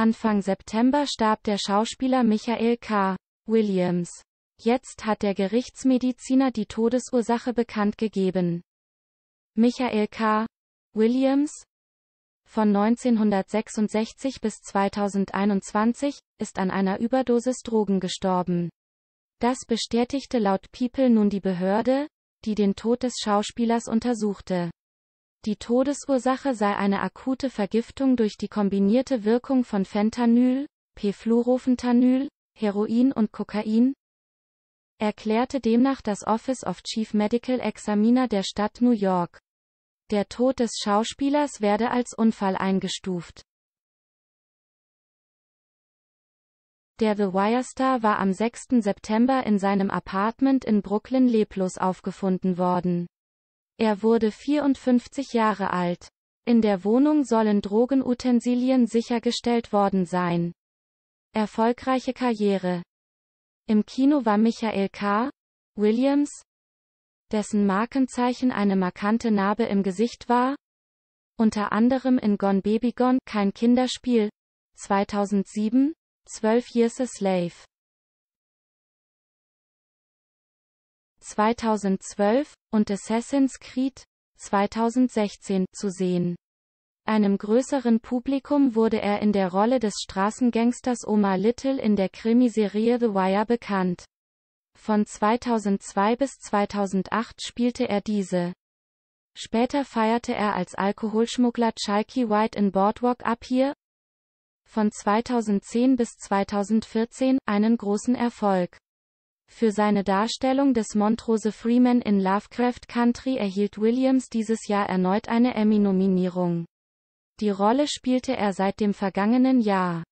Anfang September starb der Schauspieler Michael K. Williams. Jetzt hat der Gerichtsmediziner die Todesursache bekannt gegeben. Michael K. Williams, von 1966 bis 2021, ist an einer Überdosis Drogen gestorben. Das bestätigte laut People nun die Behörde, die den Tod des Schauspielers untersuchte. Die Todesursache sei eine akute Vergiftung durch die kombinierte Wirkung von Fentanyl, P-Fluorophenthanyl, Heroin und Kokain, erklärte demnach das Office of Chief Medical Examiner der Stadt New York. Der Tod des Schauspielers werde als Unfall eingestuft. Der The Wire Star war am 6. September in seinem Apartment in Brooklyn leblos aufgefunden worden. Er wurde 54 Jahre alt. In der Wohnung sollen Drogenutensilien sichergestellt worden sein. Erfolgreiche Karriere. Im Kino war Michael K. Williams, dessen Markenzeichen eine markante Narbe im Gesicht war, unter anderem in Gone Baby Gone, kein Kinderspiel, 2007, 12 Years a Slave. 2012 und Assassin's Creed 2016 zu sehen. Einem größeren Publikum wurde er in der Rolle des Straßengangsters Omar Little in der Krimiserie The Wire bekannt. Von 2002 bis 2008 spielte er diese. Später feierte er als Alkoholschmuggler Chalky White in Boardwalk Up Here von 2010 bis 2014 einen großen Erfolg. Für seine Darstellung des Montrose Freeman in Lovecraft Country erhielt Williams dieses Jahr erneut eine Emmy-Nominierung. Die Rolle spielte er seit dem vergangenen Jahr.